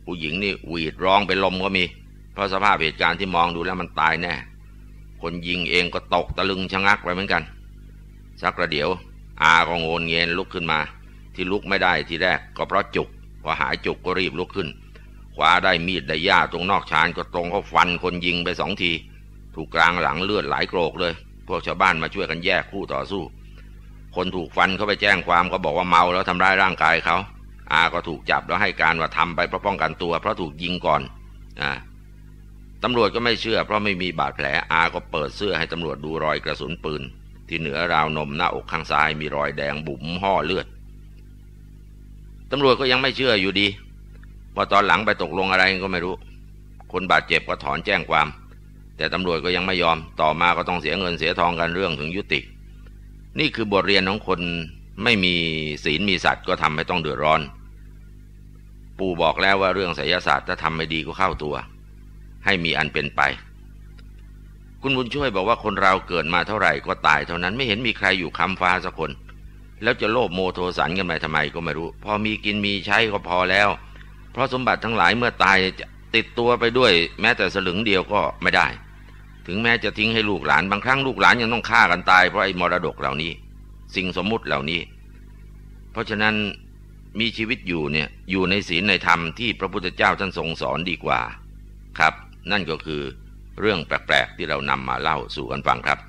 ผู้หญิงนี่หวีดร้องเป็นลมก็มี เพราะสภาพเหตุการณ์ที่มองดูแล้วมันตายแน่ คนยิงเองก็ตกตะลึงชะงักไปเหมือนกัน สักระเดี๋ยวอาก็โงนเงียนลุกขึ้นมา ที่ลุกไม่ได้ทีแรก ก็เพราะจุกพอหายจุกก็รีบลุกขึ้น ขวาได้มีดได้ย่าตรงนอกชานก็ตรงเขาฟัน คนยิงไปสองที ถูกกลางหลังเลือดไหลโกรกเลยพวกชาวบ้านมาช่วยกันแยกคู่ต่อสู้คนถูกฟันเขาไปแจ้งความ ก็บอกว่าเมาแล้วทำร้ายร่างกายเขา อาก็ถูกจับแล้วให้การว่าทำไปเพราะป้องกันตัวเพราะถูกยิงก่อนอ่าตำรวจก็ไม่เชื่อ เพราะไม่มีบาดแผลอาก็เปิดเสื้อให้ตำรวจดูรอยกระสุนปืน ที่เหนือราวนมหน้าอกข้างซ้ายมีรอยแดงบุ๋มห่อเลือดตำรวจก็ยังไม่เชื่ออยู่ดี พอตอนหลังไปตกลงอะไรก็ไม่รู้คนบาดเจ็บก็ถอนแจ้งความ แต่ตำรวจก็ยังไม่ยอม ต่อมาก็ต้องเสียเงินเสียทองกันเรื่องถึงยุตินี่คือบทเรียนของคนไม่มีศีลมีสัตว์ก็ทำให้ต้องเดือดร้อน ปู่บอกแล้วว่าเรื่องไสยศาสตร์ ถ้าทำไม่ดีก็เข้าตัว ให้มีอันเป็นไป คุณบุญช่วยบอกว่าคนเราเกิดมาเท่าไหร่ก็ตายเท่านั้นไม่เห็นมีใครอยู่ค้าฟ้าสักคน แล้วจะโลภโมโทสันกันไปทำไมก็ไม่รู้ พอมีกินมีใช้ก็พอแล้ว เพราะสมบัติทั้งหลายเมื่อตายติดตัวไปด้วย แม้แต่สลึงเดียวก็ไม่ได้ถึงแม้จะทิ้งให้ลูกหลานบางครั้งลูกหลานยังต้องฆ่ากันตายเพราะไอ้มรดกเหล่านี้ สิ่งสมมุติเหล่านี้ เพราะฉะนั้นมีชีวิตอยู่เนี่ยอยู่ในศีลในธรรมที่พระพุทธเจ้าท่านทรงสอนดีกว่าครับ นั่นก็คือเรื่องแปลกๆ ที่เรานำมาเล่าสู่กันฟังครับ